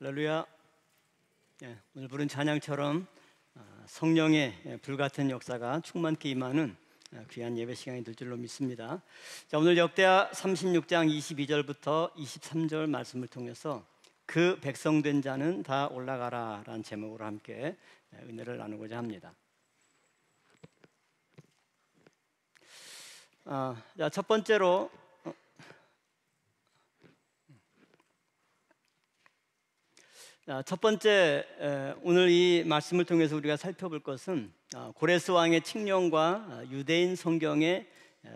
할렐루야. 예, 오늘 부른 찬양처럼 아, 성령의 예, 불같은 역사가 충만케 임하는 아, 귀한 예배 시간이 될 줄로 믿습니다. 자, 오늘 역대하 36장 22절부터 23절 말씀을 통해서 그 백성된 자는 다 올라가라라는 제목으로 함께 예, 은혜를 나누고자 합니다. 아, 자, 첫 번째로 어, 첫 번째 오늘 이 말씀을 통해서 우리가 살펴볼 것은 어, 고레스 왕의 칙령과 어, 유대인 성경의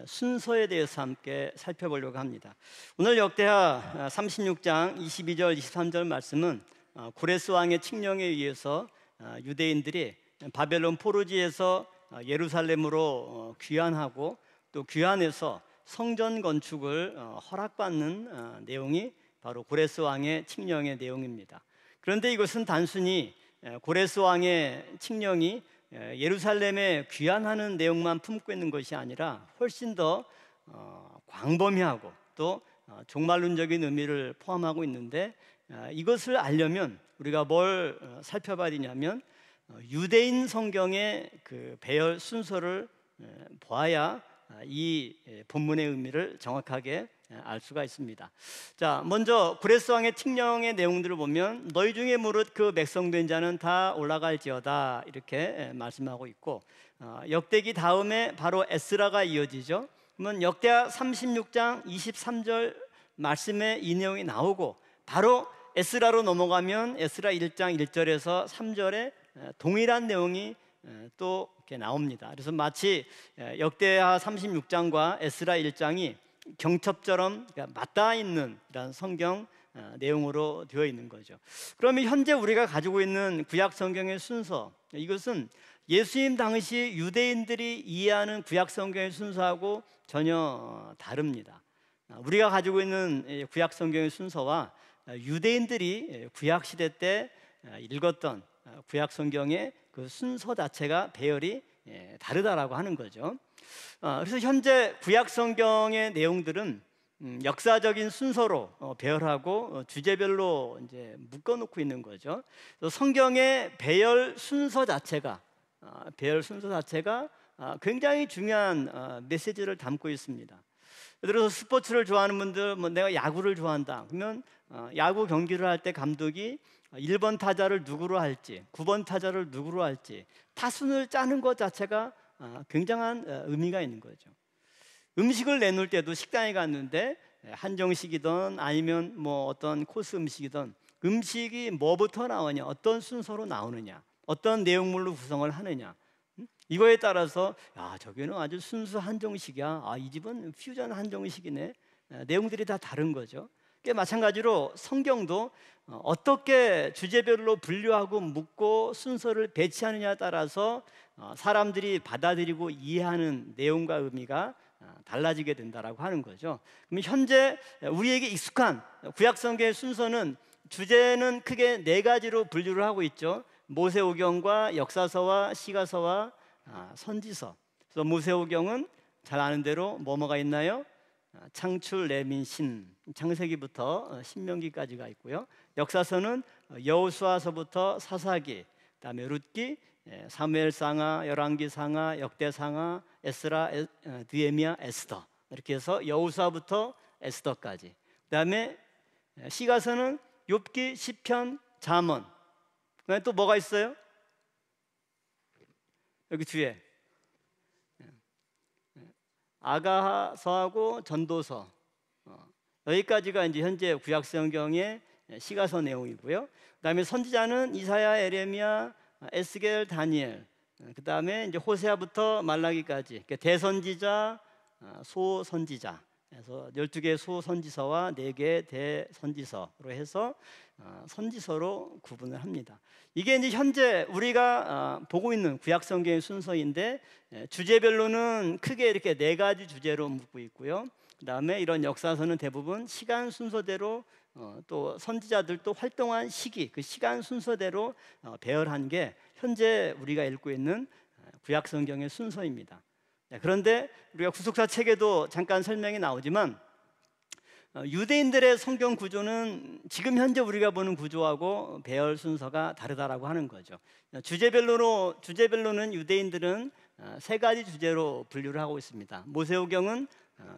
순서에 대해서 함께 살펴보려고 합니다. 오늘 역대하 36장 22절 23절 말씀은 고레스 왕의 칙령에 의해서 유대인들이 바벨론 포르지에서 예루살렘으로 귀환하고 또 귀환해서 성전 건축을 허락받는 내용이 바로 고레스 왕의 칙령의 내용입니다. 그런데 이것은 단순히 고레스 왕의 칙령이 예루살렘에 귀환하는 내용만 품고 있는 것이 아니라 훨씬 더 어, 광범위하고 또 어, 종말론적인 의미를 포함하고 있는데 어, 이것을 알려면 우리가 뭘 살펴봐야 되냐면 유대인 성경의 그 배열 순서를 보아야 아, 이 예, 본문의 의미를 정확하게 예, 알 수가 있습니다. 자, 먼저 구레스 왕의 칙령의 내용들을 보면 너희 중에 무릇 그 백성된 자는 다 올라갈지어다 이렇게 예, 말씀하고 있고 어, 역대기 다음에 바로 에스라가 이어지죠. 그러면 역대하 36장 23절 말씀에 이 내용이 나오고 바로 에스라로 넘어가면 에스라 1장 1절에서 3절에 동일한 내용이 예, 또 이렇게 나옵니다. 그래서 마치 예, 역대하 36장과 에스라 1장이 경첩처럼 그러니까 맞닿아 있는 이런 성경 어, 내용으로 되어 있는 거죠. 그러면 현재 우리가 가지고 있는 구약 성경의 순서 이것은 예수님 당시 유대인들이 이해하는 구약 성경의 순서하고 전혀 다릅니다. 아, 우리가 가지고 있는 예, 구약 성경의 순서와 아, 유대인들이 구약 시대 때 아, 읽었던 구약 성경의 그 순서 자체가 배열이 예, 다르다라고 하는 거죠. 아, 그래서 현재 구약 성경의 내용들은 음, 역사적인 순서로 어, 배열하고 어, 주제별로 이제 묶어놓고 있는 거죠. 성경의 배열 순서 자체가 아, 배열 순서 자체가 아, 굉장히 중요한 어, 메시지를 담고 있습니다. 예를 들어서 스포츠를 좋아하는 분들, 뭐 내가 야구를 좋아한다. 그러면 어, 야구 경기를 할 때 감독이 1번 타자를 누구로 할지, 9번 타자를 누구로 할지 타순을 짜는 것 자체가 아, 굉장한 어, 의미가 있는 거죠. 음식을 내놓을 때도 식당에 갔는데 예, 한정식이든 아니면 뭐 어떤 코스 음식이든 음식이 뭐부터 나오냐, 어떤 순서로 나오느냐, 어떤 내용물로 구성을 하느냐 음? 이거에 따라서 야 저기는 아주 순수 한정식이야, 아, 이 집은 퓨전 한정식이네 어, 내용들이 다 다른 거죠. 마찬가지로 성경도 어, 어떻게 주제별로 분류하고 묻고 순서를 배치하느냐에 따라서 어, 사람들이 받아들이고 이해하는 내용과 의미가 어, 달라지게 된다라고 하는 거죠. 그럼 현재 우리에게 익숙한 구약 성경의 순서는 주제는 크게 네 가지로 분류를 하고 있죠. 모세오경과 역사서와 시가서와 아, 선지서. 그래서 모세오경은 잘 아는 대로 뭐뭐가 있나요? 어, 창출 레민신 창세기부터 어, 신명기까지가 있고요. 역사서는 어, 여호수아서부터 사사기, 다음에 룻기, 예, 사무엘상하, 열왕기상하, 역대상하, 에스라, 느헤미야, 에스더 이렇게 해서 여호수아부터 에스더까지. 그다음에 예, 시가서는 욥기, 시편, 잠언. 그다음에 또 뭐가 있어요? 여기 뒤에 아가서하고 전도서 어, 여기까지가 이제 현재 구약 성경의 시가서 내용이고요. 그다음에 선지자는 이사야, 에레미야, 에스겔, 다니엘. 어, 그다음에 이제 호세아부터 말라기까지 그러니까 대선지자, 어, 소선지자. 그래서 12개 소선지서와 4개 의 대선지서로 해서 아, 선지서로 구분을 합니다. 이게 이제 현재 우리가 아, 보고 있는 구약 성경의 순서인데 예, 주제별로는 크게 이렇게 네 가지 주제로 묶고 있고요. 그다음에 이런 역사서는 대부분 시간 순서대로 어, 또 선지자들도 활동한 시기 그 시간 순서대로 어, 배열한 게 현재 우리가 읽고 있는 아, 구약 성경의 순서입니다. 네, 그런데 우리가 구속사 책에도 잠깐 설명이 나오지만 어, 유대인들의 성경 구조는 지금 현재 우리가 보는 구조하고 배열 순서가 다르다라고 하는 거죠. 어, 주제별로로 주제별로는 유대인들은 어, 세 가지 주제로 분류를 하고 있습니다. 모세오경은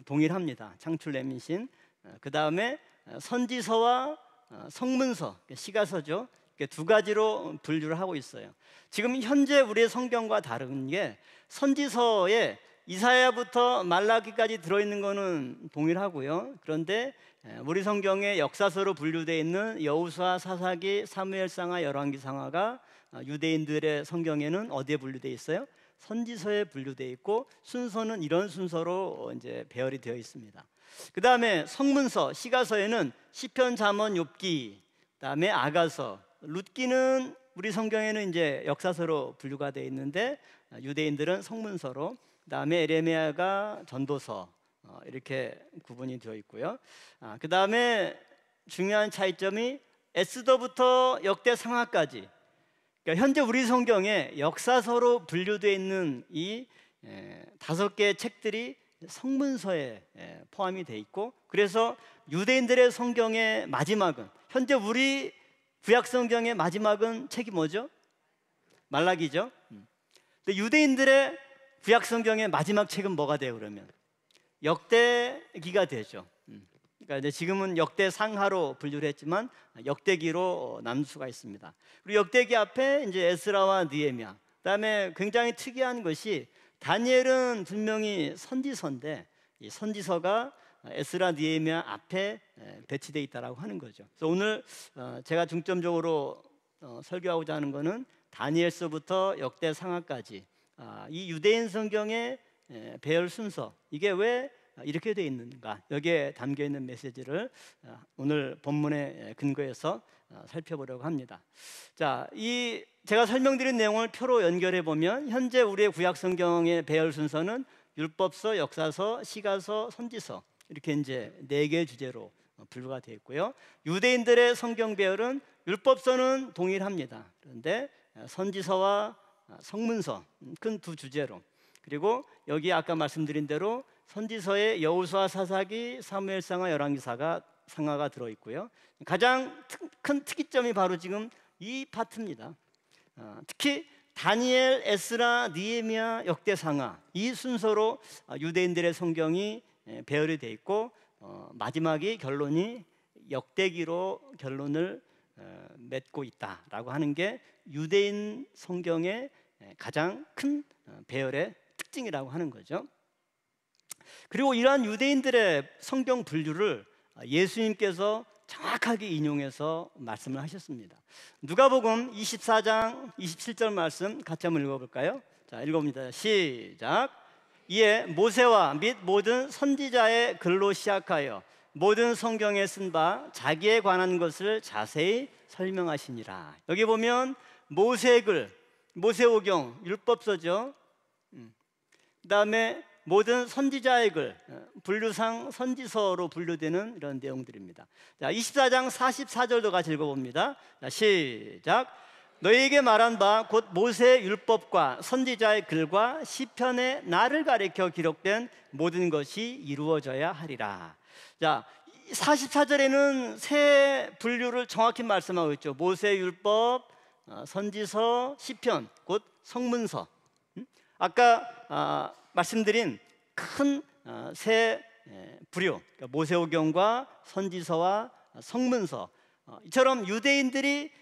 동일합니다. 창출 레민신그 다음에 선지서와 성문서 시가서죠. 두 가지로 분류를 하고 있어요. 지금 현재 우리의 성경과 다른 게 선지서에 이사야부터 말라기까지 들어있는 거는 동일하고요. 그런데 우리 성경의 역사서로 분류되어 있는 여우수와 사사기, 사무엘상하, 열왕기상하가 어, 유대인들의 성경에는 어디에 분류되어 있어요? 선지서에 분류되어 있고 순서는 이런 순서로 어, 이제 배열이 되어 있습니다. 그 다음에 성문서, 시가서에는 시편, 잠언, 욥기, 그다음에 아가서, 룻기는 우리 성경에는 이제 역사서로 분류가 돼 있는데 아, 유대인들은 성문서로 그다음에 에레미야가 전도서 어, 이렇게 구분이 되어 있고요. 아, 그 다음에 중요한 차이점이 에스더부터 역대 상하까지 그러니까 현재 우리 성경에 역사서로 분류되어 있는 이 예, 다섯 개의 책들이 성문서 에, 예, 포함이 돼 있고 그래서 유대인들의 성경의 마지막은 현재 우리 구약 성경의 마지막은 책이 뭐죠? 말라기죠. 음. 근데 유대인들의 구약 성경의 마지막 책은 뭐가 돼요? 그러면 역대기가 되죠. 음. 그러니까 이제 지금은 역대상하로 분류를 했지만 역대기로 남수가 있습니다. 그리고 역대기 앞에 이제 에스라와 느헤미야. 그다음에 굉장히 특이한 것이 다니엘은 분명히 선지서인데 이 선지서가 에스라 니에미아 앞에 배치되어 있다라고 하는 거죠. 그래서 오늘 어, 제가 중점적으로 어, 설교하고자 하는 것은 다니엘서부터 역대 상하까지 아, 이 유대인 성경의 배열 순서 이게 왜 이렇게 되어 있는가 여기에 담겨 있는 메시지를 아, 오늘 본문의근거에서 아, 살펴보려고 합니다. 자, 이 제가 설명드린 내용을 표로 연결해 보면 현재 우리의 구약 성경의 배열 순서는 율법서, 역사서, 시가서, 선지서 이렇게 이제 네 개 주제로 분류가 되어 있고요. 유대인들의 성경 배열은 율법서는 동일합니다. 그런데 선지서와 성문서 큰 두 주제로 그리고 여기 아까 말씀드린 대로 선지서에 여호수아 사사기 사무엘상하 열왕기사가 상하가 들어 있고요. 가장 특, 큰 특이점이 바로 지금 이 파트입니다. 어, 특히 다니엘, 에스라, 니에미아, 역대상하 이 순서로 어, 유대인들의 성경이 예, 배열이 돼 있고 어, 마지막이 결론이 역대기로 결론을 어, 맺고 있다라고 하는 게 유대인 성경의 예, 가장 큰 어, 배열의 특징이라고 하는 거죠. 그리고 이러한 유대인들의 성경 분류를 예수님께서 정확하게 인용해서 말씀을 하셨습니다. 누가복음 24장 27절 말씀 같이 한번 읽어볼까요? 자, 읽어봅니다. 시작. 이에 모세와 및 모든 선지자의 글로 시작하여 모든 성경에 쓴 바 자기에 관한 것을 자세히 설명하시니라. 여기 보면 모세 글, 모세오경, 율법서죠. 음. 그 다음에 모든 선지자의 글, 어, 분류상 선지서로 분류되는 이런 내용들입니다. 자, 24장 44절도 같이 읽어봅니다. 자, 시작. 너희에게 말한 바 곧 모세의 율법과 선지자의 글과 시편의 나를 가리켜 기록된 모든 것이 이루어져야 하리라. 자, 44절에는 세 분류를 정확히 말씀하고 있죠. 모세 율법, 어, 선지서, 시편, 곧 성문서. 음? 아까 아, 말씀드린 큰세 어, 예, 부류, 그러니까 모세오경과 선지서와 성문서. 어, 이처럼 유대인들이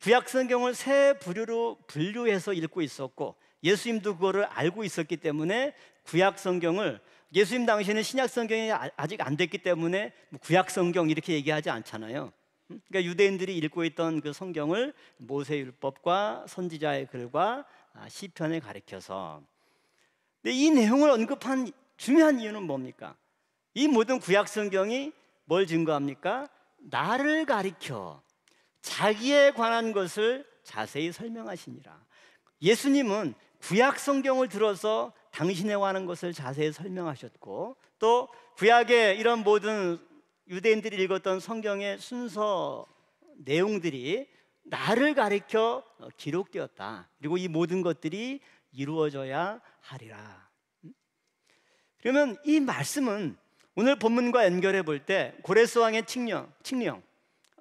구약 성경을 세 부류로 분류해서 읽고 있었고 예수님도 그거를 알고 있었기 때문에 구약 성경을 예수님 당시에는 신약 성경이 아, 아직 안 됐기 때문에 뭐 구약 성경 이렇게 얘기하지 않잖아요. 음? 그러니까 유대인들이 읽고 있던 그 성경을 모세 율법과 선지자의 글과 아, 시편에 가리켜서 근데 이 내용을 언급한 중요한 이유는 뭡니까? 이 모든 구약 성경이 뭘 증거합니까? 나를 가리켜 자기에 관한 것을 자세히 설명하시니라. 예수님은 구약 성경을 들어서 당신에 관한 것을 자세히 설명하셨고 또 구약의 이런 모든 유대인들이 읽었던 성경의 순서 내용들이 나를 가리켜 기록되었다. 그리고 이 모든 것들이 이루어져야 하리라. 음? 그러면 이 말씀은 오늘 본문과 연결해 볼 때 고레스 왕의 칙령, 칙령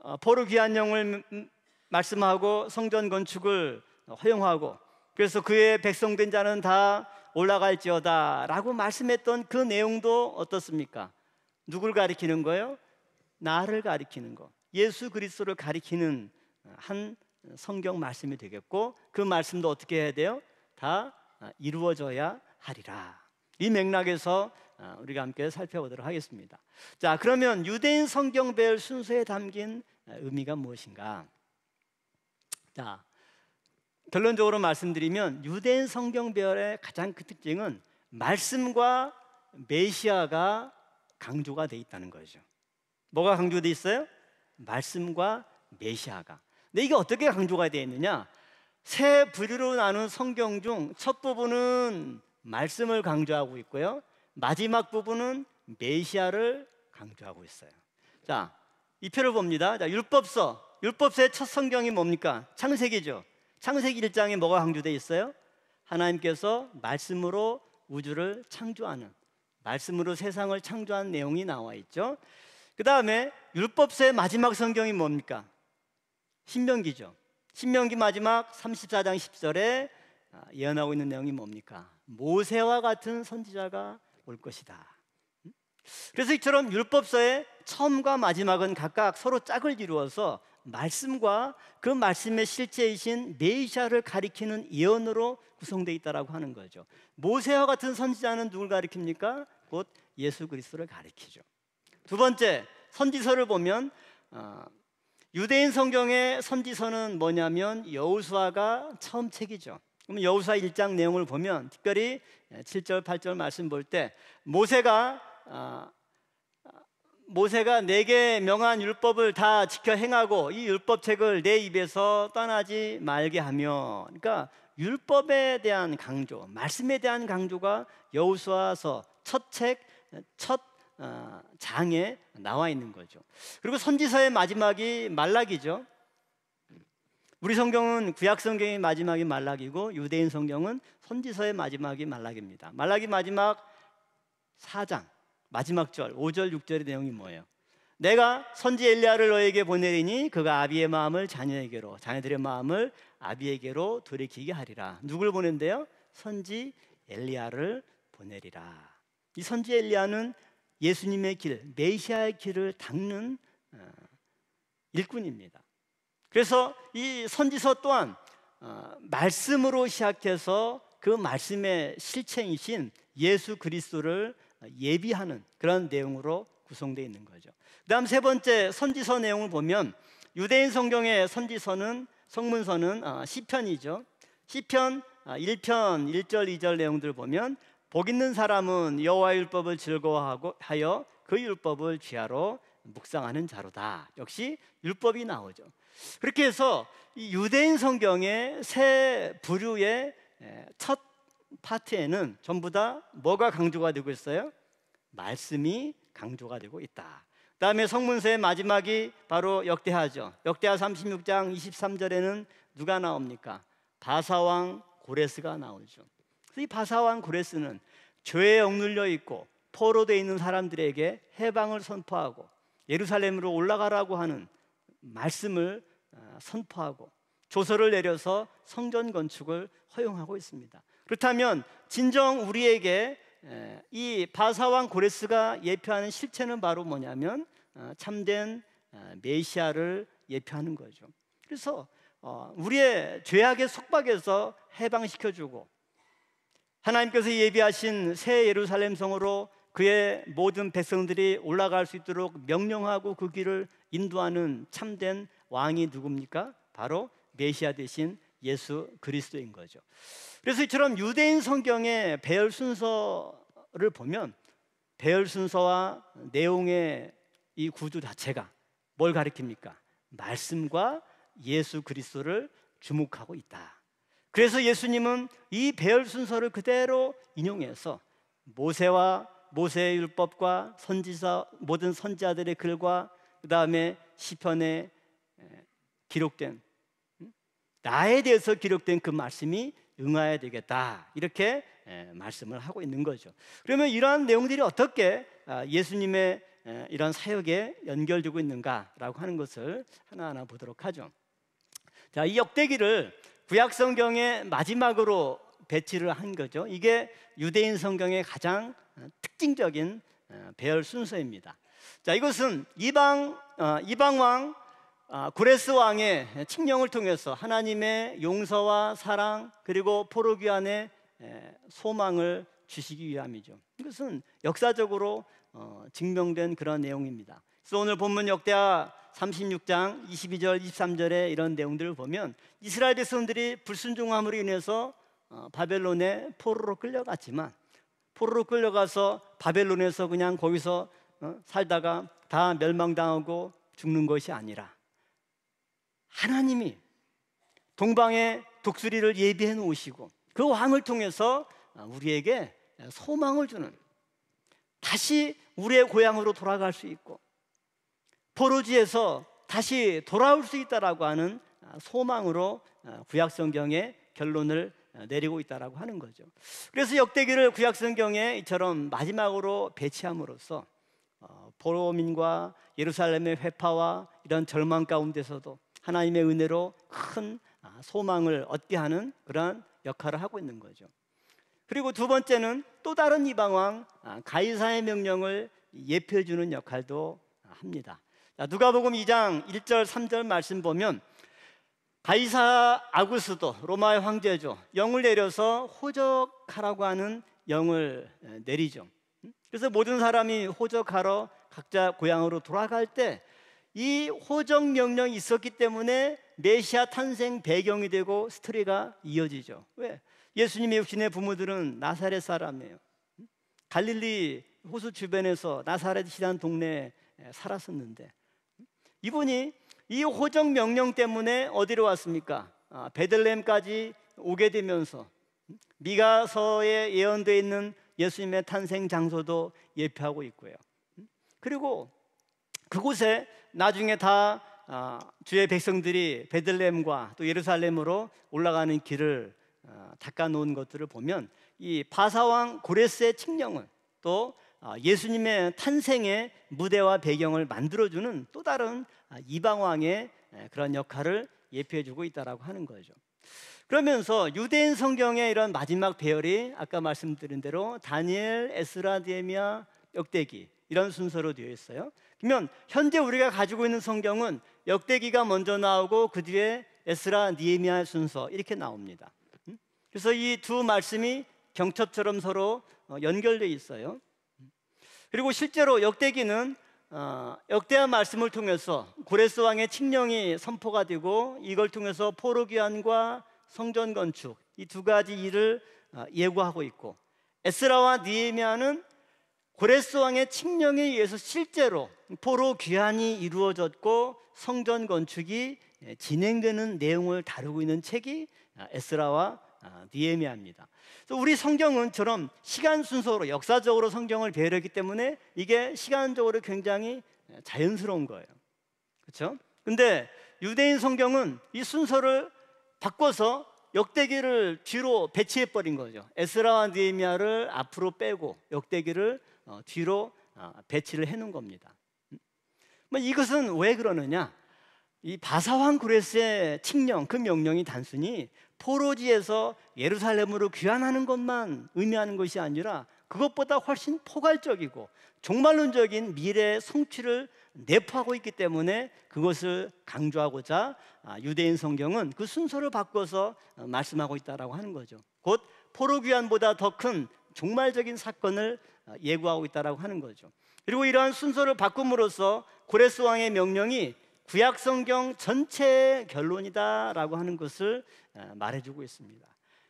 어, 포르 귀환령을 음, 음, 말씀하고 성전 건축을 허용하고 그래서 그의 백성된 자는 다 올라갈지어다라고 말씀했던 그 내용도 어떻습니까? 누굴 가리키는 거예요? 나를 가리키는 거. 예수 그리스도를 가리키는 어, 한 성경 말씀이 되겠고 그 말씀도 어떻게 해야 돼요? 다 어, 이루어져야 하리라. 이 맥락에서 아, 우리가 함께 살펴보도록 하겠습니다. 자, 그러면 유대인 성경 배열 순서에 담긴 아, 의미가 무엇인가? 자, 결론적으로 말씀드리면 유대인 성경 배열의 가장 큰 특징은 말씀과 메시아가 강조가 돼 있다는 거죠. 뭐가 강조돼 있어요? 말씀과 메시아가. 근데 이게 어떻게 강조가 되 있느냐? 세 부류로 나눈 성경 중 첫 부분은 말씀을 강조하고 있고요. 마지막 부분은 메시아를 강조하고 있어요. 자, 이 표를 봅니다. 자, 율법서. 율법서의 첫 성경이 뭡니까? 창세기죠. 창세기 1장에 뭐가 강조되 있어요? 하나님께서 말씀으로 우주를 창조하는 말씀으로 세상을 창조한 내용이 나와 있죠. 그다음에 율법서의 마지막 성경이 뭡니까? 신명기죠. 신명기 마지막 34장 10절에 아, 예언하고 있는 내용이 뭡니까? 모세와 같은 선지자가 올 것이다. 그래서 이처럼 율법서의 처음과 마지막은 각각 서로 짝을 이루어서 말씀과 그 말씀의 실제이신 메시아를 가리키는 예언으로 구성되어 있다라고 하는 거죠. 모세와 같은 선지자는 누굴 가리킵니까? 곧 예수 그리스도를 가리키죠. 두 번째, 선지서를 보면 어, 유대인 성경의 선지서는 뭐냐면 여호수아가 처음 책이죠. 그럼 여우사 1장 내용을 보면 특별히 7절 8절 말씀 볼 때 모세가 아, 아, 모세가 내게 명한 율법을 다 지켜 행하고 이 율법책을 내 입에서 떠나지 말게 하며 그러니까 율법에 대한 강조, 말씀에 대한 강조가 여우수아서첫 책, 첫 아, 장에 나와 있는 거죠. 그리고 선지서의 마지막이 말락이죠. 우리 성경은 구약 성경의 마지막이 말락이고 유대인 성경은 선지서의 마지막이 말락입니다. 말락이 마지막 4장 마지막 절 5절 6절의 내용이 뭐예요? 내가 선지 엘리야를 너에게 보내리니 그가 아비의 마음을 자녀에게로 자녀들의 마음을 아비에게로 돌이키게 하리라. 누굴 보낸대요? 선지 엘리야를 보내리라. 이 선지 엘리야는 예수님의 길, 메시아의 길을 닦는 어, 일꾼입니다. 그래서 이 선지서 또한 어, 말씀으로 시작해서 그 말씀의 실체이신 예수 그리스도를 예비하는 그런 내용으로 구성되어 있는 거죠. 그다음 세 번째 선지서 내용을 보면 유대인 성경의 선지서는 성문서는 어, 시편이죠. 시편 1편 어, 1절 2절 내용들 보면 복 있는 사람은 여호와 율법을 즐거워하여그 율법을 쥐하로 묵상하는 자로다. 역시 율법이 나오죠. 그렇게 해서 유대인 성경의 세 부류의 예, 첫 파트에는 전부 다 뭐가 강조가 되고 있어요? 말씀이 강조가 되고 있다. 그 다음에 성문서의 마지막이 바로 역대하죠. 역대하 36장 23절에는 누가 나옵니까? 바사왕 고레스가 나오죠. 이 바사왕 고레스는 죄에 억눌려 있고 포로되어 있는 사람들에게 해방을 선포하고 예루살렘으로 올라가라고 하는 말씀을 아, 선포하고 조서를 내려서 성전 건축을 허용하고 있습니다. 그렇다면 진정 우리에게 이 바사왕 고레스가 예표하는 실체는 바로 뭐냐면 어, 참된 어, 메시아를 예표하는 거죠. 그래서 어, 우리의 죄악의 속박에서 해방시켜 주고 하나님께서 예비하신 새 예루살렘 성으로 그의 모든 백성들이 올라갈 수 있도록 명령하고 그 길을 인도하는 참된 왕이 누굽니까? 바로 메시아 대신 예수 그리스도인 거죠. 그래서 이처럼 유대인 성경의 배열 순서를 보면 배열 순서와 내용의 이 구조 자체가 뭘 가리킵니까? 말씀과 예수 그리스도를 주목하고 있다. 그래서 예수님은 이 배열 순서를 그대로 인용해서 모세와 모세의 율법과 선지자 모든 선지자들의 글과 그다음에 시편의 기록된 나에 대해서 기록된 그 말씀이 응하야 되겠다 이렇게 말씀을 하고 있는 거죠. 그러면 이러한 내용들이 어떻게 아, 예수님의 이런 사역에 연결되고 있는가라고 하는 것을 하나하나 보도록 하죠. 자, 이 역대기를 구약 성경의 마지막으로 배치를 한 거죠. 이게 유대인 성경의 가장 어, 특징적인 어, 배열 순서입니다. 자, 이것은 이방 어, 이방 왕 아, 구레스 왕의 칙령을 통해서 하나님의 용서와 사랑 그리고 포르기안의 소망을 주시기 위함이죠. 이것은 역사적으로 어, 증명된 그런 내용입니다. 그래서 오늘 본문 역대하 36장 22절 23절에 이런 내용들을 보면 이스라엘 백성들이 불순종함으로 인해서 어, 바벨론의 포로로 끌려갔지만 포로로 끌려가서 바벨론에서 그냥 거기서 어, 살다가 다 멸망당하고 죽는 것이 아니라 하나님이 동방의 독수리를 예비해 놓으시고 그 왕을 통해서 우리에게 소망을 주는 다시 우리의 고향으로 돌아갈 수 있고 포로지에서 다시 돌아올 수 있다라고 하는 소망으로 구약 성경의 결론을 내리고 있다라고 하는 거죠. 그래서 역대기를 구약 성경에 이처럼 마지막으로 배치함으로써 보로민과 어, 예루살렘의 회파와 이런 절망 가운데서도 하나님의 은혜로 큰 아, 소망을 얻게 하는 그러한 역할을 하고 있는 거죠. 그리고 두 번째는 또 다른 이방 왕 아, 가이사의 명령을 예표해 주는 역할도 합니다. 누가복음 2장 1절 3절 말씀 보면 가이사 아구스도 로마의 황제죠. 영을 내려서 호적하라고 하는 영을 내리죠. 음? 그래서 모든 사람이 호적하러 각자 고향으로 돌아갈 때이 호적 명령이 있었기 때문에 메시아 탄생 배경이 되고 스토리가 이어지죠. 왜? 예수님의 육신의 부모들은 나사렛 사람이에요. 갈릴리 호수 주변에서 나사렛이라 동네에 살았었는데 이분이 이 호적 명령 때문에 어디로 왔습니까? 아, 베들렘까지 오게 되면서 미가서에 예언되어 있는 예수님의 탄생 장소도 예표하고 있고요. 그리고 그곳에 나중에 다 아, 주의 백성들이 베들레헴과 또 예루살렘으로 올라가는 길을 아, 닦아놓은 것들을 보면 이 바사왕 고레스의 칙령은 또 아, 예수님의 탄생의 무대와 배경을 만들어주는 또 다른 이방왕의 그런 역할을 예표해주고 있다라고 하는 거죠. 그러면서 유대인 성경의 이런 마지막 배열이 아까 말씀드린 대로 다니엘, 에스라, 디에미아, 역대기 이런 순서로 되어 있어요. 그러면 현재 우리가 가지고 있는 성경은 역대기가 먼저 나오고 그 뒤에 에스라, 니에미아 순서 이렇게 나옵니다. 음? 그래서 이 두 말씀이 경첩처럼 서로 어, 연결돼 있어요. 음. 그리고 실제로 역대기는 어, 역대한 말씀을 통해서 고레스 왕의 칙령이 선포가 되고 이걸 통해서 포로 귀환과 성전 건축 이 두 가지 일을 어, 예고하고 있고 에스라와 니에미아는 고레스 왕의 칙령에 의해서 실제로 포로 귀환이 이루어졌고 성전 건축이 예, 진행되는 내용을 다루고 있는 책이 아, 에스라와 아, 니에미아입니다. 우리 성경은처럼 시간 순서로 역사적으로 성경을 배열했기 때문에 이게 시간적으로 굉장히 예, 자연스러운 거예요. 그렇죠? 근데 유대인 성경은 이 순서를 바꿔서 역대기를 뒤로 배치해 버린 거죠. 에스라와 니에미아를 앞으로 빼고 역대기를 어, 뒤로 아, 배치를 해놓은 겁니다. 뭐 이것은 왜 그러느냐? 이 바사왕 구레스의 칙령, 그 명령이 단순히 포로지에서 예루살렘으로 귀환하는 것만 의미하는 것이 아니라 그것보다 훨씬 포괄적이고 종말론적인 미래의 성취를 내포하고 있기 때문에 그것을 강조하고자 아, 유대인 성경은 그 순서를 바꿔서 어, 말씀하고 있다고 하는 거죠. 곧 포로 귀환보다 더 큰 종말적인 사건을 아, 예고하고 있다라고 하는 거죠. 그리고 이러한 순서를 바꿈으로써 고레스 왕의 명령이 구약 성경 전체의 결론이다라고 하는 것을 아, 말해주고 있습니다.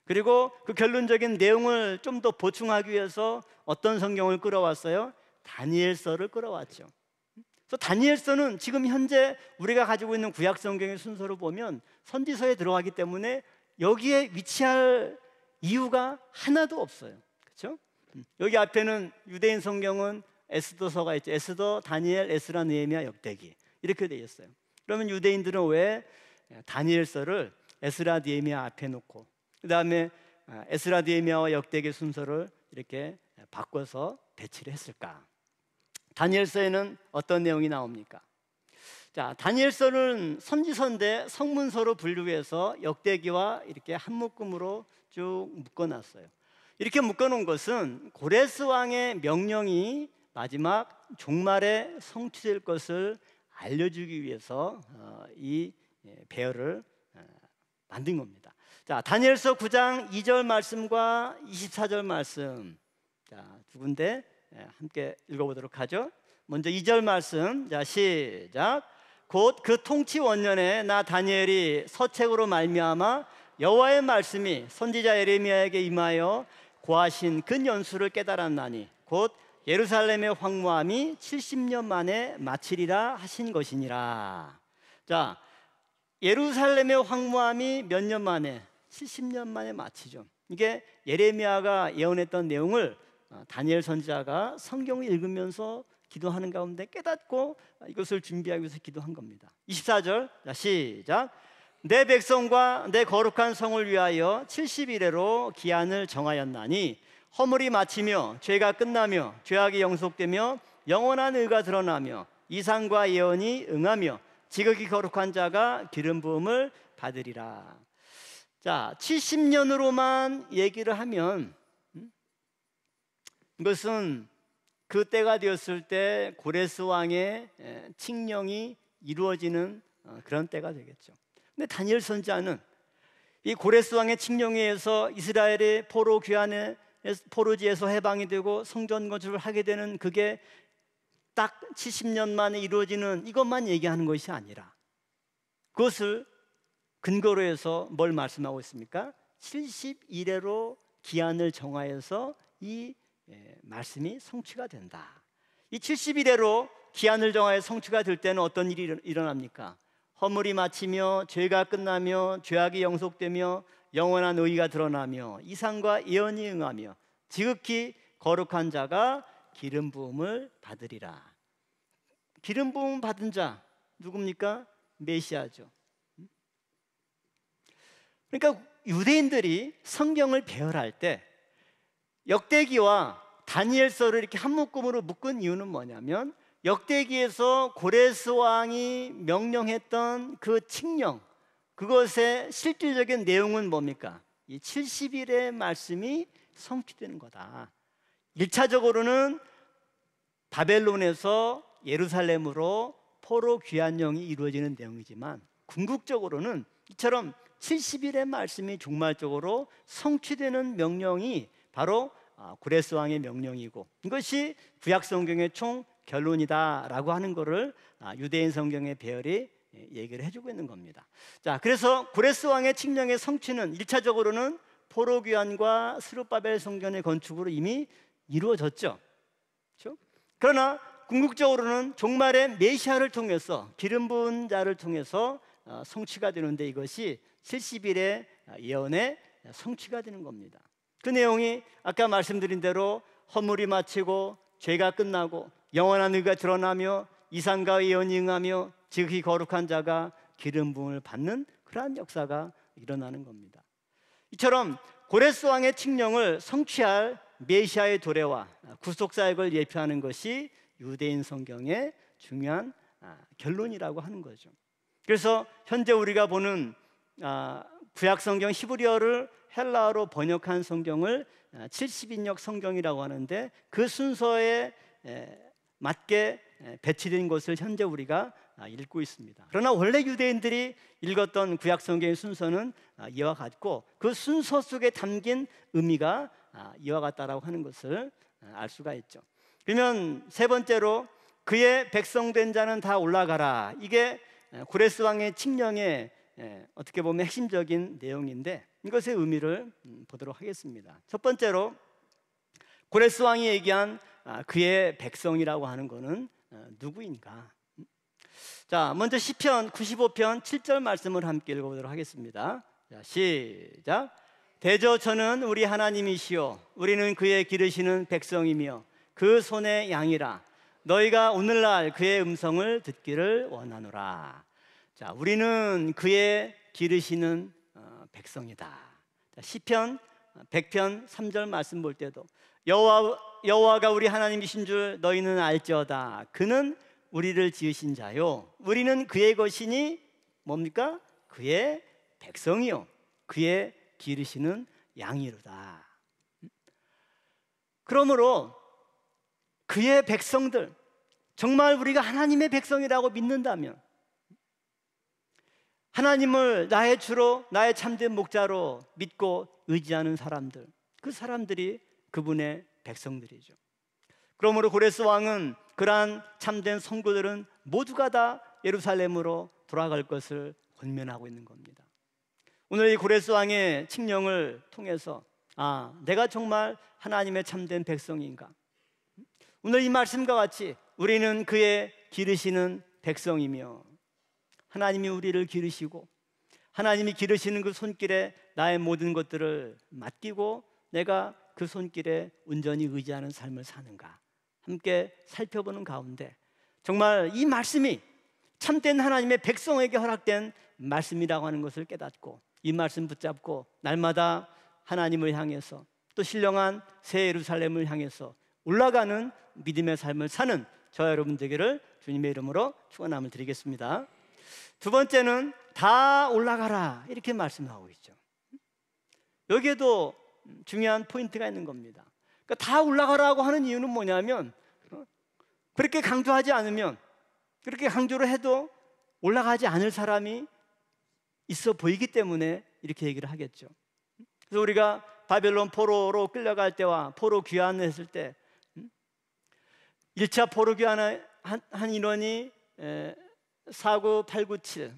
그리고 그 결론적인 내용을 좀 더 보충하기 위해서 어떤 성경을 끌어왔어요? 다니엘서를 끌어왔죠. 그래서 다니엘서는 지금 현재 우리가 가지고 있는 구약 성경의 순서로 보면 선지서에 들어가기 때문에 여기에 위치할 이유가 하나도 없어요. 그렇죠? 여기 앞에는 유대인 성경은 에스더서가 있죠. 에스더, 다니엘, 에스라, 느헤미야, 역대기 이렇게 되어 있어요. 그러면 유대인들은 왜 다니엘서를 에스라, 느헤미야 앞에 놓고 그다음에 아, 에스라, 느헤미야와 역대기 순서를 이렇게 바꿔서 배치를 했을까? 다니엘서에는 어떤 내용이 나옵니까? 자, 다니엘서는 선지서인데 성문서로 분류해서 역대기와 이렇게 한 묶음으로 쭉 묶어놨어요. 이렇게 묶어놓은 것은 고레스 왕의 명령이 마지막 종말에 성취될 것을 알려주기 위해서 어, 이 예, 배열을 어, 만든 겁니다. 자, 다니엘서 9장 2절 말씀과 24절 말씀. 자, 두 군데 예, 함께 읽어보도록 하죠. 먼저 2절 말씀. 자, 시작. 곧 그 통치 원년에 나 다니엘이 서책으로 말미암아 여호와의 말씀이 선지자 예레미야에게 임하여 고하신 그 연수를 깨달았나니 곧 예루살렘의 황무함이 70년 만에 마치리라 하신 것이니라. 자, 예루살렘의 황무함이 몇 년 만에 70년 만에 마치죠. 이게 예레미야가 예언했던 내용을 어, 다니엘 선지자가 성경을 읽으면서 기도하는 가운데 깨닫고 이것을 준비하기 위해서 기도한 겁니다. 24절. 자, 시작. 내 백성과 내 거룩한 성을 위하여 70일에로 기한을 정하였나니 허물이 마치며 죄가 끝나며 죄악이 영속되며 영원한 의가 드러나며 이상과 예언이 응하며 지극히 거룩한 자가 기름 부음을 받으리라. 자, 70년으로만 얘기를 하면 이것은 음? 그 때가 되었을 때 고레스 왕의 칙령이 이루어지는 어, 그런 때가 되겠죠. 근데 다니엘 선자는이 고레스 왕의 칙령에 의해서 이스라엘의 포로 귀환에 포로지에서 해방이 되고 성전 건축을 하게 되는 그게 딱 70년 만에 이루어지는 이것만 얘기하는 것이 아니라 그것을 근거로 해서 뭘 말씀하고 있습니까? 7 1회로 기한을 정하여서 이 예, 말씀이 성취가 된다. 이7 1회로 기한을 정하여 성취가 될 때는 어떤 일이 일어납니까? 허물이 마치며 죄가 끝나며 죄악이 영속되며 영원한 의가 드러나며 이상과 예언이 응하며 지극히 거룩한 자가 기름 부음을 받으리라. 기름 부음 받은 자 누굽니까? 메시아죠. 그러니까 유대인들이 성경을 배열할 때 역대기와 다니엘서를 이렇게 한 묶음으로 묶은 이유는 뭐냐면 역대기에서 고레스 왕이 명령했던 그 칙령 그것의 실질적인 내용은 뭡니까? 이 70일의 말씀이 성취되는 거다. 1차적으로는 바벨론에서 예루살렘으로 포로 귀환령이 이루어지는 내용이지만 궁극적으로는 이처럼 70일의 말씀이 종말적으로 성취되는 명령이 바로 아, 고레스 왕의 명령이고 이것이 구약 성경의 총 결론이다라고 하는 것을 아, 유대인 성경의 배열이 예, 얘기를 해주고 있는 겁니다. 자, 그래서 고레스 왕의 칙령의 성취는 1차적으로는 포로 귀환과 스룹바벨 성전의 건축으로 이미 이루어졌죠. 그렇죠? 그러나 궁극적으로는 종말의 메시아를 통해서 기름 부은 자를 통해서 어, 성취가 되는데 이것이 70일의 예언의 성취가 되는 겁니다. 그 내용이 아까 말씀드린 대로 허물이 마치고 죄가 끝나고 영원한 의가 드러나며 이상가의 연잉하며 지극히 거룩한 자가 기름 부음을 받는 그러한 역사가 일어나는 겁니다. 이처럼 고레스 왕의 칙령을 성취할 메시아의 도래와 구속 사역을 예표하는 것이 유대인 성경의 중요한 아, 결론이라고 하는 거죠. 그래서 현재 우리가 보는 아, 구약 성경 히브리어를 헬라어로 번역한 성경을 70인역 아, 성경이라고 하는데 그 순서에 맞게 예, 배치된 것을 현재 우리가 아, 읽고 있습니다. 그러나 원래 유대인들이 읽었던 구약 성경의 순서는 아, 이와 같고 그 순서 속에 담긴 의미가 아, 이와 같다라고 하는 것을 알 수가 있죠. 그러면 세 번째로 그의 백성된 자는 다 올라가라. 이게 구레스 예, 왕의 칙령의 예, 어떻게 보면 핵심적인 내용인데 이것의 의미를 음, 보도록 하겠습니다. 첫 번째로 고레스 왕이 얘기한 아, 그의 백성이라고 하는 것은 어, 누구인가? 자, 먼저 시편 95편 7절 말씀을 함께 읽어보도록 하겠습니다. 자, 시작. 대저 저는 우리 하나님이시요 우리는 그의 기르시는 백성이며 그 손의 양이라 너희가 오늘날 그의 음성을 듣기를 원하노라. 자, 우리는 그의 기르시는 어, 백성이다. 시편 100편 3절 말씀 볼 때도 여호와 여호와가 우리 하나님이신 줄 너희는 알지어다. 그는 우리를 지으신 자요. 우리는 그의 것이니 뭡니까? 그의 백성이요. 그의 기르시는 양이로다. 그러므로 그의 백성들, 정말 우리가 하나님의 백성이라고 믿는다면, 하나님을 나의 주로, 나의 참된 목자로 믿고 의지하는 사람들, 그 사람들이 그분의 백성들이죠. 그러므로 고레스 왕은 그러한 참된 선구들은 모두가 다 예루살렘으로 돌아갈 것을 권면하고 있는 겁니다. 오늘 이 고레스 왕의 칙령을 통해서 아, 내가 정말 하나님의 참된 백성인가? 오늘 이 말씀과 같이 우리는 그의 기르시는 백성이며 하나님이 우리를 기르시고 하나님이 기르시는 그 손길에 나의 모든 것들을 맡기고 내가 그 손길에 온전히 의지하는 삶을 사는가 함께 살펴보는 가운데 정말 이 말씀이 참된 하나님의 백성에게 허락된 말씀이라고 하는 것을 깨닫고 이 말씀 붙잡고 날마다 하나님을 향해서 또 신령한 새 예루살렘을 향해서 올라가는 믿음의 삶을 사는 저 여러분 되기를 주님의 이름으로 축원함을 드리겠습니다. 두 번째는 다 올라가라 이렇게 말씀하고 있죠. 여기에도 중요한 포인트가 있는 겁니다. 그러니까 다 올라가라고 하는 이유는 뭐냐면 그렇게 강조하지 않으면 그렇게 강조를 해도 올라가지 않을 사람이 있어 보이기 때문에 이렇게 얘기를 하겠죠. 그래서 우리가 바벨론 포로로 끌려갈 때와 포로 귀환했을 때 1차 포로 귀환한 한 인원이 49897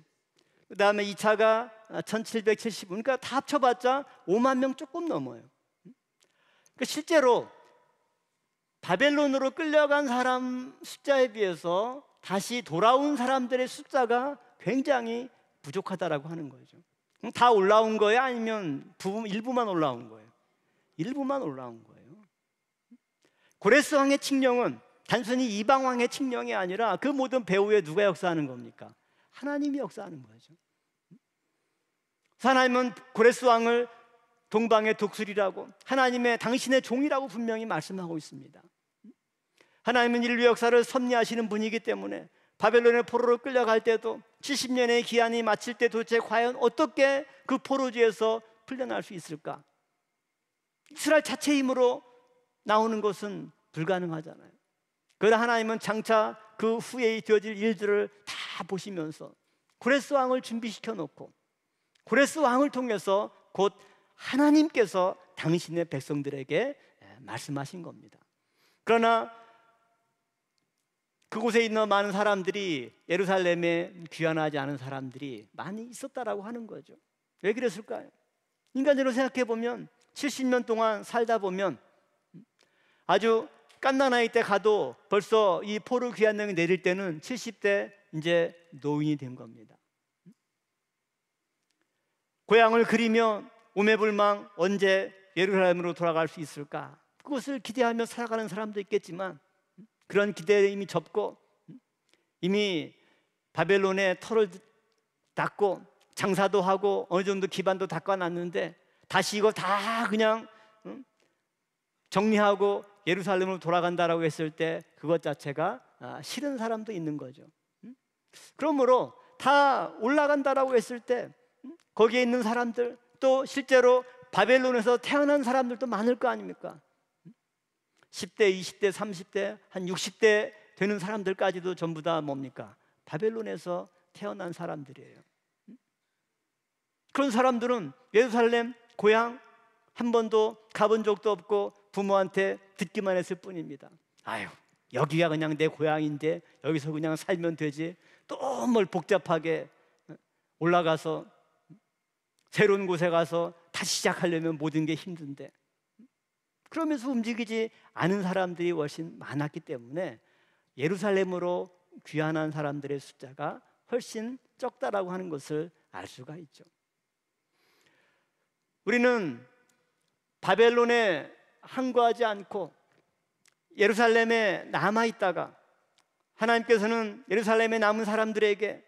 그다음에 2차가 1770, 그러니까 다 합쳐봤자 5만 명 조금 넘어요. 그러니까 실제로 바벨론으로 끌려간 사람 숫자에 비해서 다시 돌아온 사람들의 숫자가 굉장히 부족하다라고 하는 거죠. 다 올라온 거예요? 아니면 부분, 일부만 올라온 거예요? 일부만 올라온 거예요. 고레스 왕의 칙령은 단순히 이방 왕의 칙령이 아니라 그 모든 배후에 누가 역사하는 겁니까? 하나님이 역사하는 거죠. 하나님은 고레스 왕을 동방의 독수리라고 하나님의 당신의 종이라고 분명히 말씀하고 있습니다. 하나님은 인류 역사를 섭리하시는 분이기 때문에 바벨론의 포로로 끌려갈 때도 70년의 기한이 마칠 때 도대체 과연 어떻게 그 포로지에서 풀려날 수 있을까? 이스라엘 자체 힘으로 나오는 것은 불가능하잖아요. 그러나 하나님은 장차 그 후에 되어질 일들을 다 보시면서 그레스 왕을 준비시켜 놓고 고레스 왕을 통해서 곧 하나님께서 당신의 백성들에게 예, 말씀하신 겁니다. 그러나 그곳에 있는 많은 사람들이 예루살렘에 귀환하지 않은 사람들이 많이 있었다라고 하는 거죠. 왜 그랬을까요? 인간적으로 생각해 보면 70년 동안 살다 보면 아주 깐나나이 때 가도 벌써 이 포로 귀환령이 내릴 때는 70대 이제 노인이 된 겁니다. 고향을 그리며 오매불망 언제 예루살렘으로 돌아갈 수 있을까? 그것을 기대하며 살아가는 사람도 있겠지만 그런 기대에 이미 접고 이미 바벨론의 털을 닦고 장사도 하고 어느 정도 기반도 닦아놨는데 다시 이거 다 그냥 정리하고 예루살렘으로 돌아간다라고 했을 때 그것 자체가 아, 싫은 사람도 있는 거죠. 그러므로 다 올라간다라고 했을 때 거기에 있는 사람들 또 실제로 바벨론에서 태어난 사람들도 많을 거 아닙니까? 10대, 20대, 30대, 한 60대 되는 사람들까지도 전부 다 뭡니까? 바벨론에서 태어난 사람들이에요. 그런 사람들은 예루살렘 고향 한 번도 가본 적도 없고 부모한테 듣기만 했을 뿐입니다. 아유, 여기가 그냥 내 고향인데 여기서 그냥 살면 되지. 또 뭘 복잡하게 올라가서 새로운 곳에 가서 다시 시작하려면 모든 게 힘든데 그러면서 움직이지 않은 사람들이 훨씬 많았기 때문에 예루살렘으로 귀환한 사람들의 숫자가 훨씬 적다라고 하는 것을 알 수가 있죠. 우리는 바벨론에 항거하지 않고 예루살렘에 남아 있다가 하나님께서는 예루살렘에 남은 사람들에게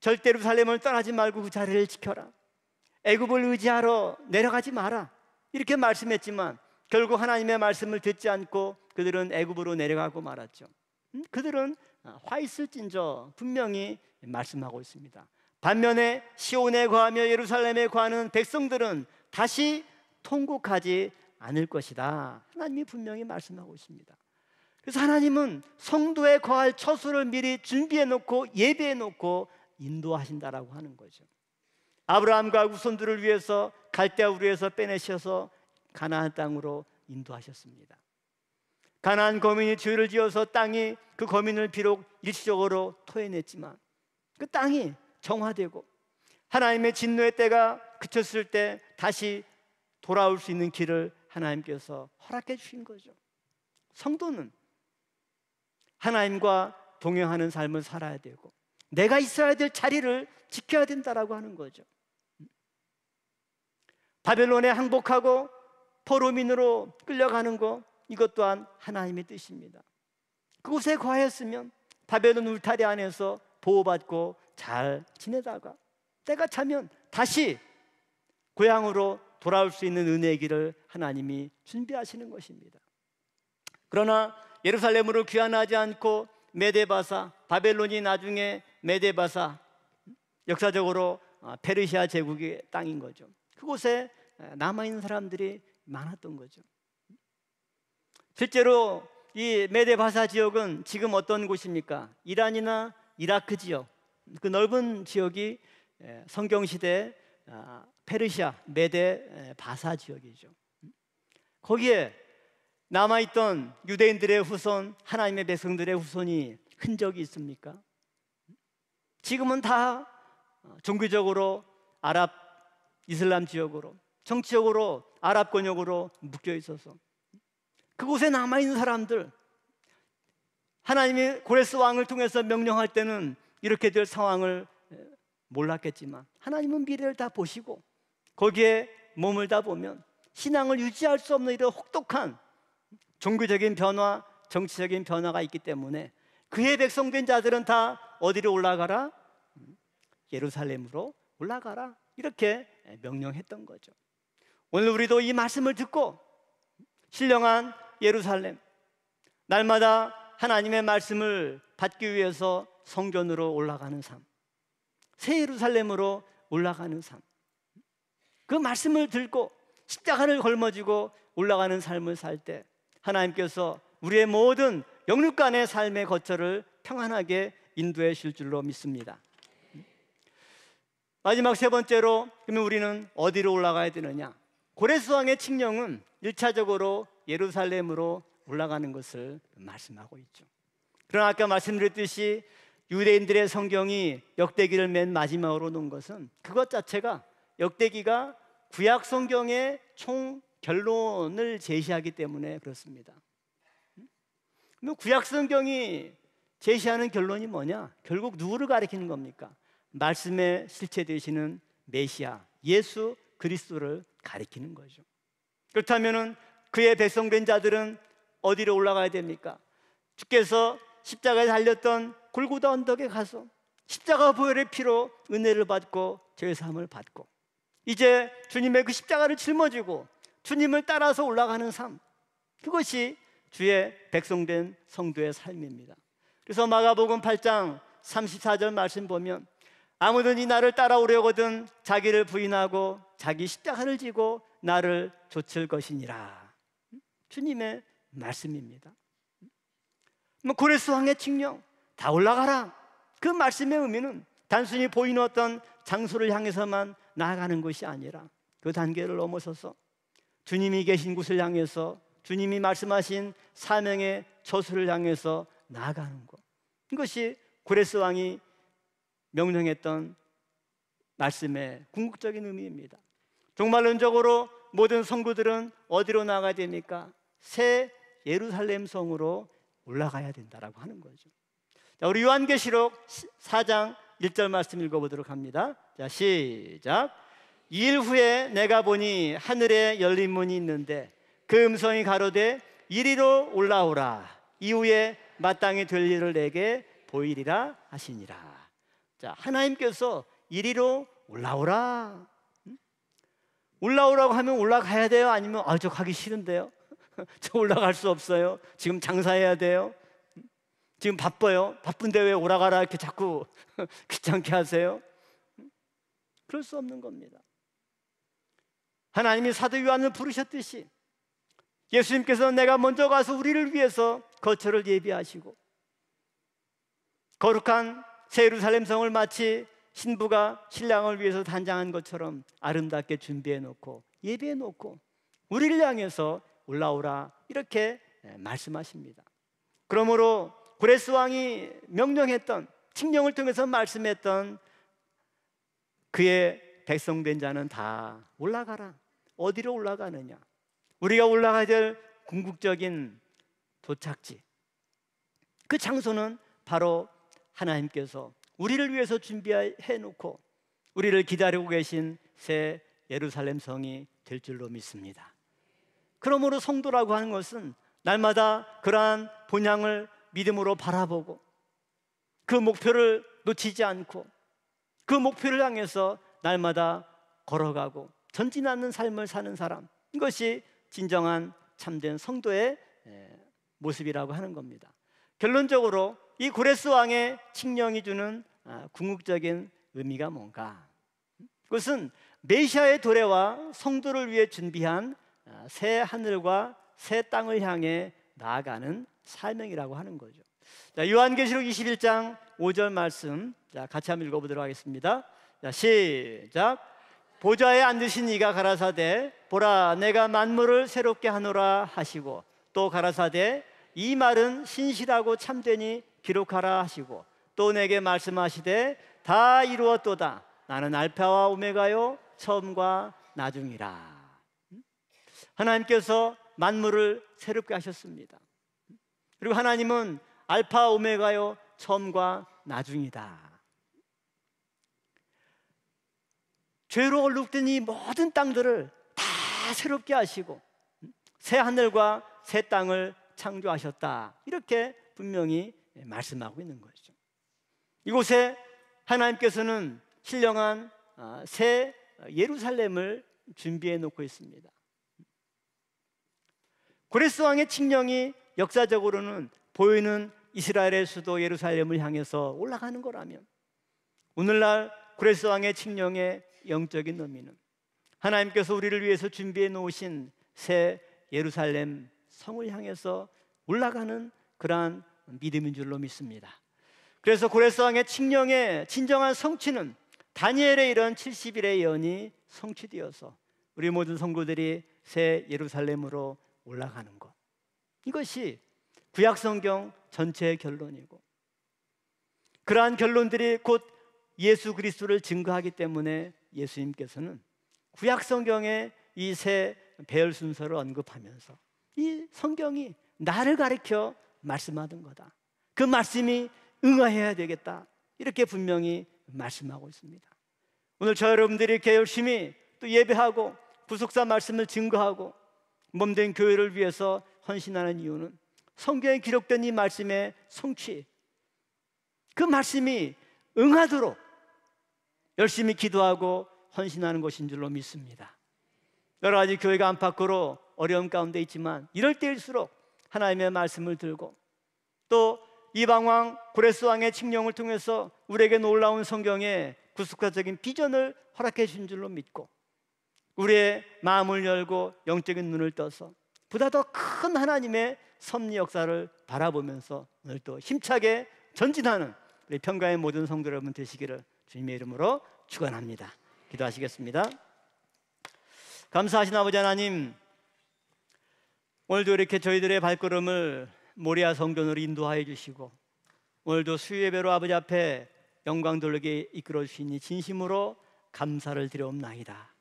절대 예루살렘을 떠나지 말고 그 자리를 지켜라. 애굽을 의지하러 내려가지 마라. 이렇게 말씀했지만 결국 하나님의 말씀을 듣지 않고 그들은 애굽으로 내려가고 말았죠. 음, 그들은 아, 화 있을진저 분명히 말씀하고 있습니다. 반면에 시온에 과하며 예루살렘에 과하는 백성들은 다시 통곡하지 않을 것이다. 하나님이 분명히 말씀하고 있습니다. 그래서 하나님은 성도에 거할 처소를 미리 준비해 놓고 예배해 놓고 인도하신다라고 하는 거죠. 아브라함과 후손들을 위해서 갈대아 우리에서 빼내셔서 가나안 땅으로 인도하셨습니다. 가나안 거민이 죄를 지어서 땅이 그 거민을 비록 일시적으로 토해냈지만 그 땅이 정화되고 하나님의 진노의 때가 그쳤을 때 다시 돌아올 수 있는 길을 하나님께서 허락해 주신 거죠. 성도는 하나님과 동행하는 삶을 살아야 되고 내가 있어야 될 자리를 지켜야 된다라고 하는 거죠. 바벨론에 항복하고 포로민으로 끌려가는 것 이것 또한 하나님의 뜻입니다. 그곳에 과했으면 바벨론 울타리 안에서 보호받고 잘 지내다가 때가 차면 다시 고향으로 돌아올 수 있는 은혜의 길을 하나님이 준비하시는 것입니다. 그러나 예루살렘으로 귀환하지 않고 메데바사 바벨론이 나중에 메데바사 역사적으로 아, 페르시아 제국의 땅인 거죠. 그곳에 남아 있는 사람들이 많았던 거죠. 실제로 이 메데바사 지역은 지금 어떤 곳입니까? 이란이나 이라크 지역 그 넓은 지역이 성경 시대 아, 페르시아 메데 바사 지역이죠. 거기에 남아 있던 유대인들의 후손, 하나님의 백성들의 후손이 흔적이 있습니까? 지금은 다 어, 종교적으로 아랍 이슬람 지역으로 정치적으로 아랍 권역으로 묶여 있어서 그곳에 남아 있는 사람들 하나님이 고레스 왕을 통해서 명령할 때는 이렇게 될 상황을 몰랐겠지만 하나님은 미래를 다 보시고 거기에 몸을 다 보면 신앙을 유지할 수 없는 이런 혹독한 종교적인 변화, 정치적인 변화가 있기 때문에 그의 백성된 자들은 다 어디로 올라가라? 음, 예루살렘으로 올라가라. 이렇게 명령했던 거죠. 오늘 우리도 이 말씀을 듣고 신령한 예루살렘 날마다 하나님의 말씀을 받기 위해서 성전으로 올라가는 삶, 새 예루살렘으로 올라가는 삶, 그 말씀을 들고 십자가를 걸머지고 올라가는 삶을 살 때 하나님께서 우리의 모든 영육간의 삶의 거처를 평안하게 인도해 주실 줄로 믿습니다. 마지막 세 번째로 그러면 우리는 어디로 올라가야 되느냐? 고레스 왕의 칙령은 일차적으로 예루살렘으로 올라가는 것을 말씀하고 있죠. 그러나 아까 말씀드렸듯이 유대인들의 성경이 역대기를 맨 마지막으로 놓은 것은 그것 자체가 역대기가 구약 성경의 총 결론을 제시하기 때문에 그렇습니다. 음? 구약 성경이 제시하는 결론이 뭐냐? 결국 누구를 가리키는 겁니까? 말씀의 실체 되시는 메시아 예수 그리스도를 가리키는 거죠. 그렇다면은 그의 백성된 자들은 어디로 올라가야 됩니까? 주께서 십자가에 달렸던 골고다 언덕에 가서 십자가 보혈의 피로 은혜를 받고 죄 사함을 받고 이제 주님의 그 십자가를 짊어지고 주님을 따라서 올라가는 삶 그것이 주의 백성된 성도의 삶입니다. 그래서 마가복음 8장 34절 말씀 보면 아무든지 나를 따라오려거든 자기를 부인하고 자기 십자가를 지고 나를 조칠 것이니라. 주님의 말씀입니다. 뭐 고레스 왕의 칙령 다 올라가라. 그 말씀의 의미는 단순히 보이는 어떤 장소를 향해서만 나아가는 것이 아니라 그 단계를 넘어서서 주님이 계신 곳을 향해서 주님이 말씀하신 사명의 저수를 향해서 나아가는 것. 이것이 고레스 왕이 명령했던 말씀의 궁극적인 의미입니다. 종말론적으로 모든 성도들은 어디로 나가야 됩니까? 새 예루살렘 성으로 올라가야 된다라고 하는 거죠. 자, 우리 요한계시록 4장 1절 말씀 읽어보도록 합니다. 자, 시작. 이일 후에 내가 보니 하늘에 열린 문이 있는데 그 음성이 가로되 이리로 올라오라. 이후에 마땅히 될 일을 내게 보이리라 하시니라. 자, 하나님께서 이리로 올라오라. 올라오라고 하면 올라가야 돼요? 아니면 아, 저 가기 싫은데요? 저 올라갈 수 없어요. 지금 장사해야 돼요. 지금 바빠요. 바쁜데 왜 오라가라 이렇게 자꾸 귀찮게 하세요? 그럴 수 없는 겁니다. 하나님이 사도 요한을 부르셨듯이 예수님께서 내가 먼저 가서 우리를 위해서 거처를 예비하시고 거룩한 새 예루살렘 성을 마치 신부가 신랑을 위해서 단장한 것처럼 아름답게 준비해 놓고 예비해 놓고 우리를 향해서 올라오라 이렇게 네, 말씀하십니다. 그러므로 고레스 왕이 명령했던 칙령을 통해서 말씀했던 그의 백성된 자는 다 올라가라. 어디로 올라가느냐? 우리가 올라가야 될 궁극적인 도착지. 그 장소는 바로 하나님께서 우리를 위해서 준비해 놓고 우리를 기다리고 계신 새 예루살렘 성이 될 줄로 믿습니다. 그러므로 성도라고 하는 것은 날마다 그러한 본향을 믿음으로 바라보고 그 목표를 놓치지 않고 그 목표를 향해서 날마다 걸어가고 전진하는 삶을 사는 사람 이것이 진정한 참된 성도의 모습이라고 하는 겁니다. 결론적으로 이 고레스 왕의 칙령이 주는 아, 궁극적인 의미가 뭔가? 그것은 메시아의 도래와 성도를 위해 준비한 아, 새 하늘과 새 땅을 향해 나아가는 사명이라고 하는 거죠. 자, 요한계시록 21장 5절 말씀. 자, 같이 한번 읽어 보도록 하겠습니다. 자, 시작. 보좌에 앉으신 이가 가라사대 보라 내가 만물을 새롭게 하노라 하시고 또 가라사대 이 말은 신실하고 참되니 기록하라 하시고 또 내게 말씀하시되 다 이루었도다 나는 알파와 오메가요 처음과 나중이라 음? 하나님께서 만물을 새롭게 하셨습니다 그리고 하나님은 알파 오메가요 처음과 나중이다 죄로 얼룩된 이 모든 땅들을 다 새롭게 하시고 음? 새 하늘과 새 땅을 창조하셨다 이렇게 분명히 네, 말씀하고 있는 것이죠. 이곳에 하나님께서는 신령한 아, 새 예루살렘을 준비해 놓고 있습니다. 고레스 왕의 칙령이 역사적으로는 보이는 이스라엘의 수도 예루살렘을 향해서 올라가는 거라면 오늘날 고레스 왕의 칙령의 영적인 의미는 하나님께서 우리를 위해서 준비해 놓으신 새 예루살렘 성을 향해서 올라가는 그러한 믿음인 줄로 믿습니다. 그래서 고레스왕의 칙령의 진정한 성취는 다니엘의 이런 70일의 예이 성취되어서 우리 모든 성도들이 새 예루살렘으로 올라가는 것. 이것이 구약 성경 전체의 결론이고 그러한 결론들이 곧 예수 그리스도를 증거하기 때문에 예수님께서는 구약 성경의 이세 배열 순서를 언급하면서 이 성경이 나를 가리켜 말씀하던 거다. 그 말씀이 응하해야 되겠다. 이렇게 분명히 말씀하고 있습니다. 오늘 저 여러분들이 이렇게 열심히 또 예배하고 부속사 말씀을 증거하고 몸된 교회를 위해서 헌신하는 이유는 성경에 기록된 이 말씀의 성취 그 말씀이 응하도록 열심히 기도하고 헌신하는 것인 줄로 믿습니다. 여러 가지 교회가 안팎으로 어려움 가운데 있지만 이럴 때일수록 하나님의 말씀을 들고 또 이방왕 고레스 왕의 칙령을 통해서 우리에게 놀라운 성경의 구속사적인 비전을 허락해 주신 줄로 믿고 우리의 마음을 열고 영적인 눈을 떠서 보다 더 큰 하나님의 섭리 역사를 바라보면서 오늘 또 힘차게 전진하는 우리 평가의 모든 성도 여러분 되시기를 주님의 이름으로 축원합니다. 기도하시겠습니다. 감사하신 아버지 하나님 오늘도 이렇게 저희들의 발걸음을 모리아 성전으로 인도하여 주시고 오늘도 수예배로 아버지 앞에 영광 돌리게 이끌어 주시니 진심으로 감사를 드려옵나이다.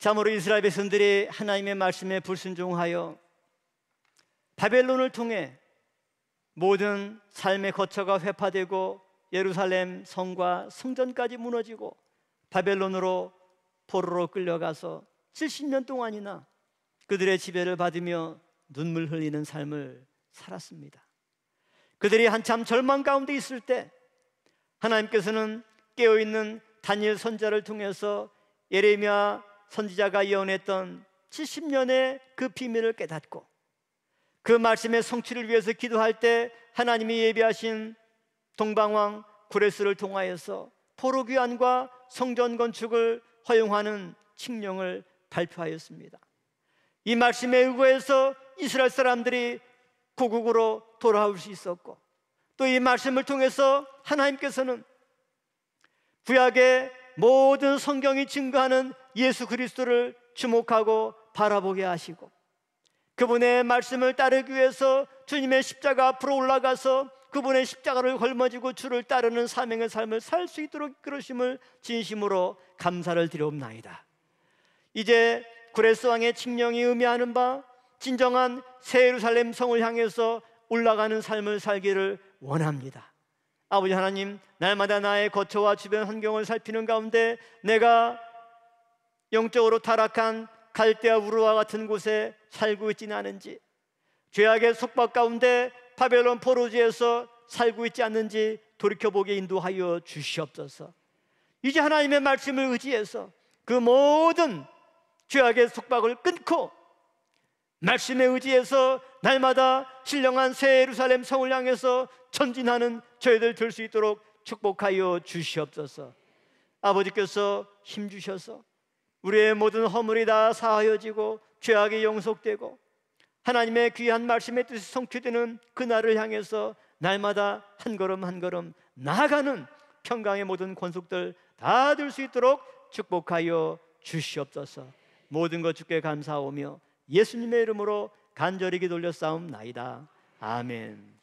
참으로 이스라엘 백성들이 하나님의 말씀에 불순종하여 바벨론을 통해 모든 삶의 거처가 회파되고 예루살렘 성과 성전까지 무너지고 바벨론으로 포로로 끌려가서 70년 동안이나 그들의 지배를 받으며 눈물 흘리는 삶을 살았습니다. 그들이 한참 절망 가운데 있을 때 하나님께서는 깨어 있는 다니엘 선자를 통해서 예레미야 선지자가 예언했던 70년의 그 비밀을 깨닫고 그 말씀의 성취를 위해서 기도할 때 하나님이 예비하신 동방왕 구레스를 통하여서 포로 귀환과 성전 건축을 허용하는 칙령을 발표하였습니다. 이 말씀에 의거해서 이스라엘 사람들이 고국으로 돌아올 수 있었고 또 이 말씀을 통해서 하나님께서는 구약의 모든 성경이 증거하는 예수 그리스도를 주목하고 바라보게 하시고 그분의 말씀을 따르기 위해서 주님의 십자가 앞으로 올라가서 그분의 십자가를 걸머지고 주를 따르는 사명의 삶을 살 수 있도록 그러심을 진심으로 감사를 드려옵나이다. 이제 구레스 왕의 칙령이 의미하는 바 진정한 새 예루살렘 성을 향해서 올라가는 삶을 살기를 원합니다. 아버지 하나님, 날마다 나의 거처와 주변 환경을 살피는 가운데 내가 영적으로 타락한 갈대와 우르와 같은 곳에 살고 있지는 않은지, 죄악의 속박 가운데 파벨론 포로지에서 살고 있지 않는지 돌이켜보게 인도하여 주시옵소서. 이제 하나님의 말씀을 의지해서 그 모든 죄악의 속박을 끊고 말씀에 의지해서 날마다 신령한 새 예루살렘 성을 향해서 전진하는 저희들 될 수 있도록 축복하여 주시옵소서. 아버지께서 힘 주셔서 우리의 모든 허물이 다 사하여지고 죄악이 용속되고 하나님의 귀한 말씀의 뜻이 성취되는 그날을 향해서 날마다 한 걸음 한 걸음 나아가는 평강의 모든 권속들 다될수 있도록 축복하여 주시옵소서. 모든 것 주께 감사하오며 예수님의 이름으로 간절히 기돌려 싸움나이다. 아멘.